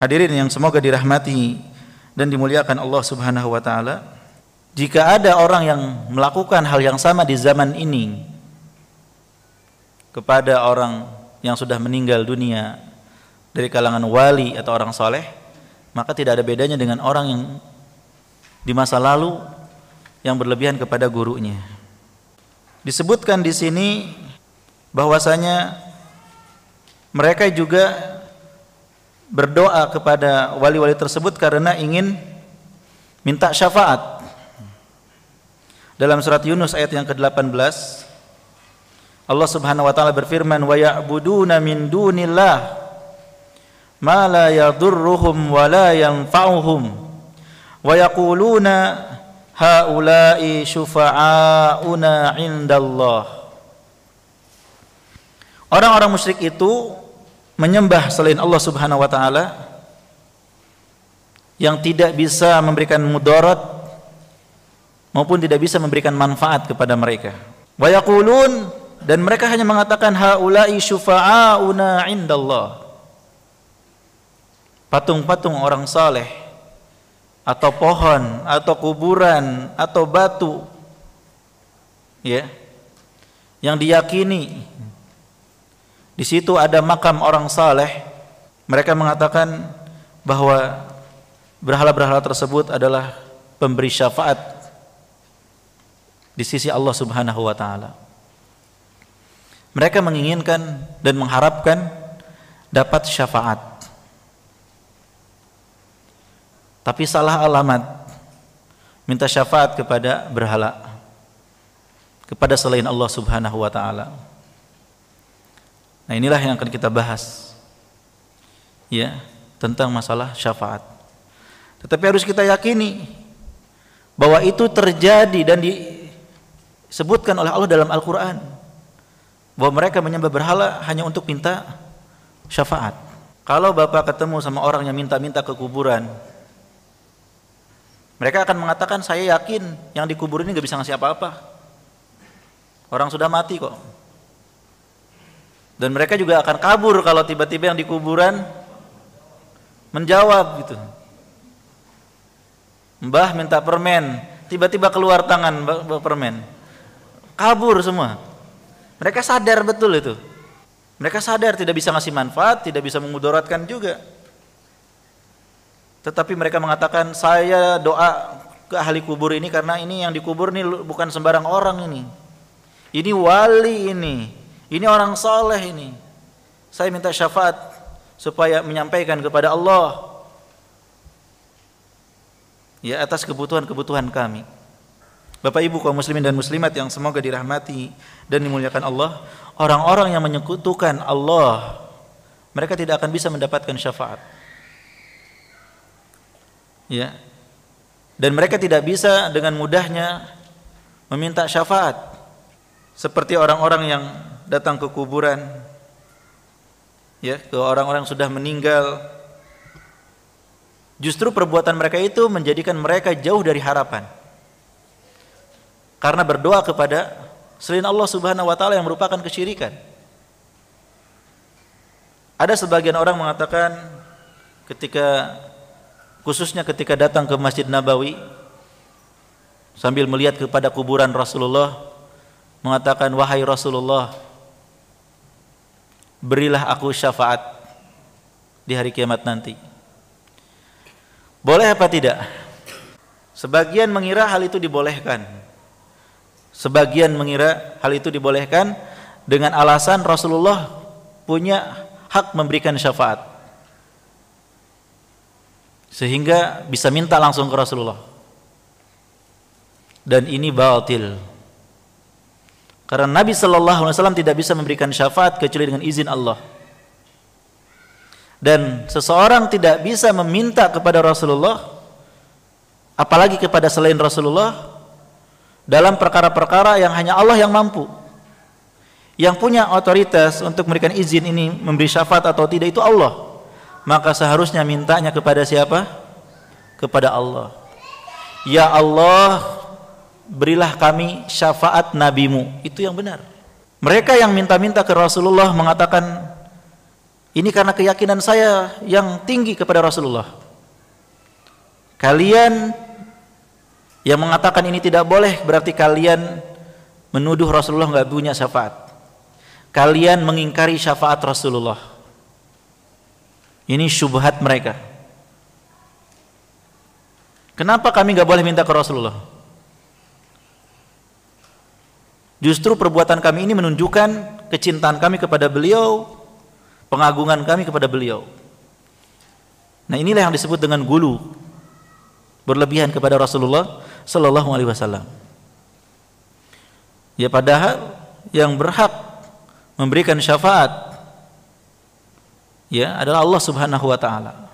Hadirin yang semoga dirahmati dan dimuliakan Allah Subhanahu wa taala. Jika ada orang yang melakukan hal yang sama di zaman ini kepada orang yang sudah meninggal dunia dari kalangan wali atau orang soleh, maka tidak ada bedanya dengan orang yang di masa lalu yang berlebihan kepada gurunya. Disebutkan di sini bahwasanya mereka juga berdoa kepada wali-wali tersebut karena ingin minta syafaat. Dalam surat Yunus ayat yang ke-18 Allah Subhanahu wa taala berfirman wa ya'buduna min dunillah ma la yadurruhum wa la yanfa'uhum wa yaquluna haula'i syufa'auna 'indallah Orang-orang musyrik itu menyembah selain Allah Subhanahu wa taala yang tidak bisa memberikan mudarat maupun tidak bisa memberikan manfaat kepada mereka. Wa yaqulun dan mereka hanya mengatakan haula'i syufa'auna indallah. Patung-patung orang saleh atau pohon atau kuburan atau batu ya yang diyakini di situ ada makam orang saleh. Mereka mengatakan bahwa berhala-berhala tersebut adalah pemberi syafaat di sisi Allah Subhanahu wa taala. Mereka menginginkan dan mengharapkan dapat syafaat. Tapi salah alamat minta syafaat kepada berhala kepada selain Allah Subhanahu wa taala. Nah, inilah yang akan kita bahas. Ya, tentang masalah syafaat. Tetapi harus kita yakini bahwa itu terjadi dan disebutkan oleh Allah dalam Al-Qur'an bahwa mereka menyembah berhala hanya untuk minta syafaat. Kalau Bapak ketemu sama orang yang minta-minta ke kuburan, mereka akan mengatakan saya yakin yang dikubur ini nggak bisa ngasih apa-apa. Orang sudah mati kok. Dan mereka juga akan kabur kalau tiba-tiba yang di kuburan menjawab gitu. Mbah minta permen, tiba-tiba keluar tangan permen. Kabur semua. Mereka sadar betul itu. Mereka sadar tidak bisa ngasih manfaat, tidak bisa mengudaratkan juga. Tetapi mereka mengatakan, saya doa ke ahli kubur ini karena ini yang dikubur nih bukan sembarang orang ini. Ini wali ini. Ini orang soleh ini. Saya minta syafaat supaya menyampaikan kepada Allah ya atas kebutuhan-kebutuhan kami. Bapak Ibu kaum muslimin dan muslimat yang semoga dirahmati dan dimuliakan Allah, orang-orang yang menyekutukan Allah, mereka tidak akan bisa mendapatkan syafaat. Ya. Dan mereka tidak bisa dengan mudahnya meminta syafaat seperti orang-orang yang datang ke kuburan ya ke orang-orang sudah meninggal justru perbuatan mereka itu menjadikan mereka jauh dari harapan karena berdoa kepada selain Allah Subhanahu wa taala yang merupakan kesyirikan ada sebagian orang mengatakan ketika khususnya ketika datang ke Masjid Nabawi sambil melihat kepada kuburan Rasulullah mengatakan wahai Rasulullah berilah aku syafaat di hari kiamat nanti. Boleh apa tidak? Sebagian mengira hal itu dibolehkan. Sebagian mengira hal itu dibolehkan dengan alasan Rasulullah punya hak memberikan syafaat. Sehingga bisa minta langsung ke Rasulullah. Dan ini batil. Karena Nabi Shallallahu Alaihi Wasallam tidak bisa memberikan syafaat kecuali dengan izin Allah. Dan seseorang tidak bisa meminta kepada Rasulullah, apalagi kepada selain Rasulullah, dalam perkara-perkara yang hanya Allah yang mampu. Yang punya otoritas untuk memberikan izin ini memberi syafaat atau tidak itu Allah. Maka seharusnya mintanya kepada siapa? Kepada Allah. Ya Allah, berilah kami syafaat nabimu. Itu yang benar. Mereka yang minta-minta ke Rasulullah mengatakan, ini karena keyakinan saya yang tinggi kepada Rasulullah. Kalian yang mengatakan ini tidak boleh berarti kalian menuduh Rasulullah nggak punya syafaat. Kalian mengingkari syafaat Rasulullah. Ini syubhat mereka. Kenapa kami nggak boleh minta ke Rasulullah? Justru perbuatan kami ini menunjukkan kecintaan kami kepada beliau, pengagungan kami kepada beliau. Nah, inilah yang disebut dengan gulu. Berlebihan kepada Rasulullah sallallahu alaihi wasallam. Ya padahal yang berhak memberikan syafaat ya adalah Allah Subhanahu wa taala.